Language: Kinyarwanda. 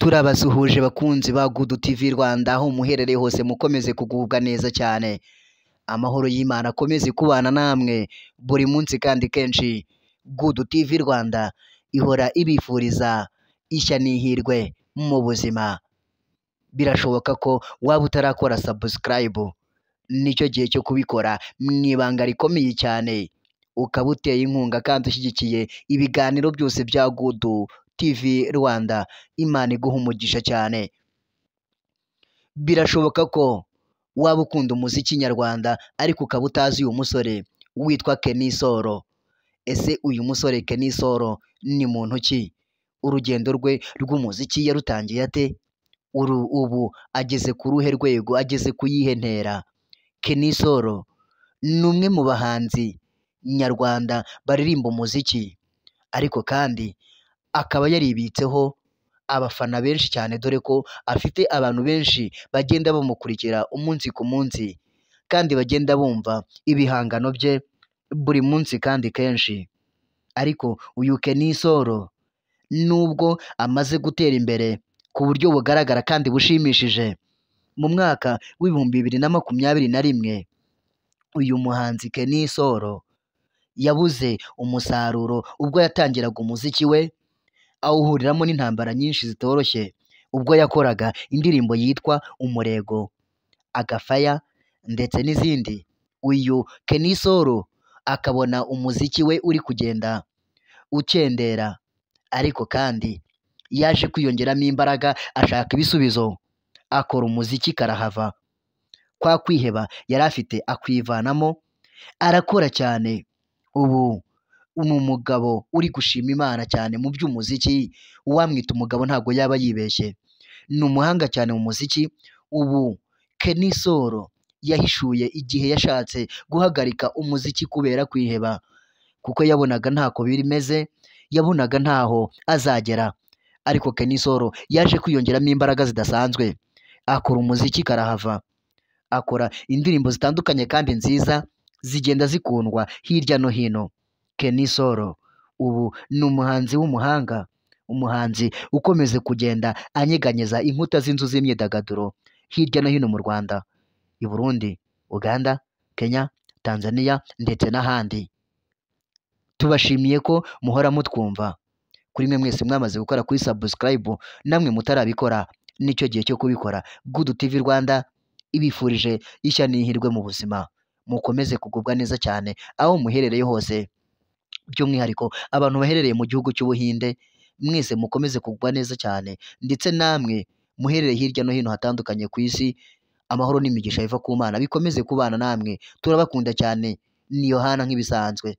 turabasuhuje bakunzi ba gudu TV rwanda aho muherereye hose mukomeze kugubwa neza cyane amahoro y'imana akomeze kubana namwe buri munsi kandi kenshi gudu TV rwanda ihora ibifuriza ishya n'ihirwe mu buzima birashoboka ko waba utarakora sabusikarayibu nicyo gihe cyo kubikora mu ibanga rikomeye cyane ukaba uteye inkunga kandi ushyigikiye ibiganiro byose bya gudu TV Rwanda Imana iguha umugisha cyane birashoboka ko waba ukunda umuziki nyarwanda ariko ukaba utazi uyu musore witwa Kenisoro ese uyu musore Kenisoro ni muntu ki urugendo rwe rw'umuziki yarutangiye ate ubu ageze ku ruhe rwego ageze ku ntera Kenisoro ni umwe mu bahanzi nyarwanda baririmba umuziki ariko kandi akaba yaribitseho abafana benshi cyane dore ko afite abantu benshi bagenda bamukurikira umunsi ku munsi kandi bagenda bumva ibihangano bye buri munsi kandi kenshi ariko uyu kenisoro nubwo amaze gutera imbere ku buryo bugaragara kandi bushimishije mu mwaka w'ibihumbi bibiri na makumyabiri na rimwe uyu muhanzi Kenny yabuze umusaruro ubwo yatangiraga umuziki we awuhuriramo n'intambara nyinshi zitoroshye ubwo yakoraga indirimbo yitwa umurego agafaya ndetse n'izindi uyu kenisoro akabona umuziki we uri kugenda ukendera ariko kandi yaje kwiyongeramo imbaraga ashaka ibisubizo akora umuziki karahava kwa kwiheba yari afite akwivanamo arakora cyane ubu ni umugabo uri gushima imana cyane mu by'umuziki uwamwita umugabo ntabwo yaba yibeshye ni umuhanga cyane mu muziki ubu kenisoro yahishuye igihe yashatse guhagarika umuziki kubera kwiheba kuko yabonaga ntako birimeze yabonaga ntaho azagera ariko kenisoro yaje kwiyongeramo imbaraga zidasanzwe akora umuziki karahava akora indirimbo zitandukanye kandi nziza zigenda zikundwa hirya no hino Kenny Solo ubu ni umuhanzi w'umuhanga umuhanzi ukomeje kugenda anyeganyeza inkuta z'inzu z'imyidagaduro hirya no hino mu Rwanda i Burundi Uganda Kenya Tanzania ndetse n'ahandi tubashimiye ko muhora mutwumva kuri mwe mwese mwamaze gukora kuri subscribe namwe mutarabikora nicyo gihe cyo kubikora Good TV Rwanda ibifurije ishya n'ihirwe mu buzima mukomeze kugubwa neza cyane aho muherereye hose by'umwihariko abantu baherereye mu gihugu cy'ubuhinde mwese mukomeze kugwa neza cyane ndetse namwe muherere hirya no hino hatandukanye ku isi amahoro n'imigisha biva ku mana bikomeze kubana namwe turabakunda cyane ni yohana nk'ibisanzwe